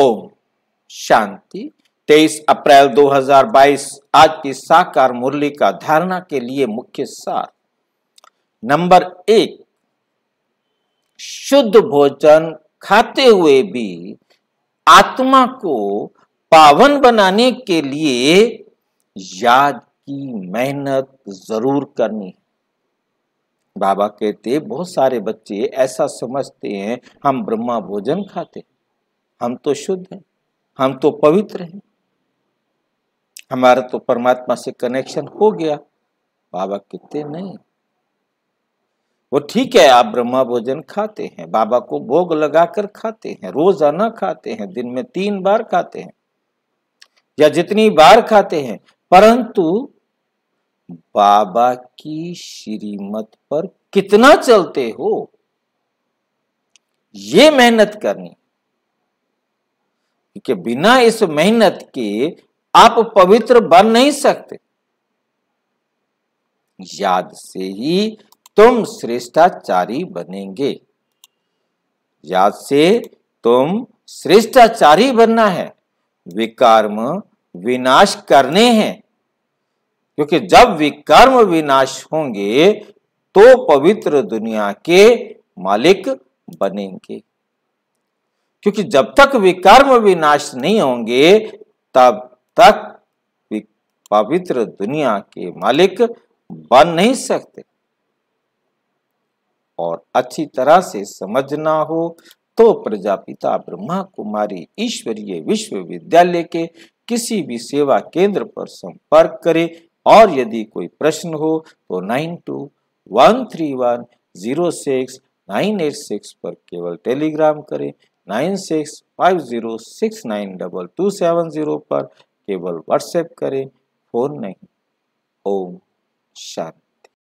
ओम शांति 23 अप्रैल 2022 आज की साकार मुरली का धारणा के लिए मुख्य सार नंबर एक शुद्ध भोजन खाते हुए भी आत्मा को पावन बनाने के लिए याद की मेहनत जरूर करनी बाबा कहते बहुत सारे बच्चे ऐसा समझते हैं हम ब्रह्मा भोजन खाते हम तो शुद्ध हैं हम तो पवित्र हैं हमारा तो परमात्मा से कनेक्शन हो गया बाबा कितने नहीं वो ठीक है आप ब्रह्मा भोजन खाते हैं बाबा को भोग लगाकर खाते हैं रोजाना खाते हैं दिन में तीन बार खाते हैं या जितनी बार खाते हैं परंतु बाबा की श्रीमत पर कितना चलते हो ये मेहनत करनी कि बिना इस मेहनत के आप पवित्र बन नहीं सकते याद से ही तुम श्रेष्ठाचारी बनेंगे याद से तुम श्रेष्ठाचारी बनना है विकर्म विनाश करने हैं क्योंकि जब विकर्म विनाश होंगे तो पवित्र दुनिया के मालिक बनेंगे क्योंकि जब तक वे कर्म विनाश नहीं होंगे तब तक पवित्र दुनिया के मालिक बन नहीं सकते और अच्छी तरह से समझना हो तो प्रजापिता ब्रह्मा कुमारी ईश्वरीय विश्वविद्यालय के किसी भी सेवा केंद्र पर संपर्क करें और यदि कोई प्रश्न हो तो nine two one three one zero six nine eight six पर केवल टेलीग्राम करें nine six five zero six nine double two seven zero पर केवल व्हाट्सएप करें फ़ोन नहीं ओम शांति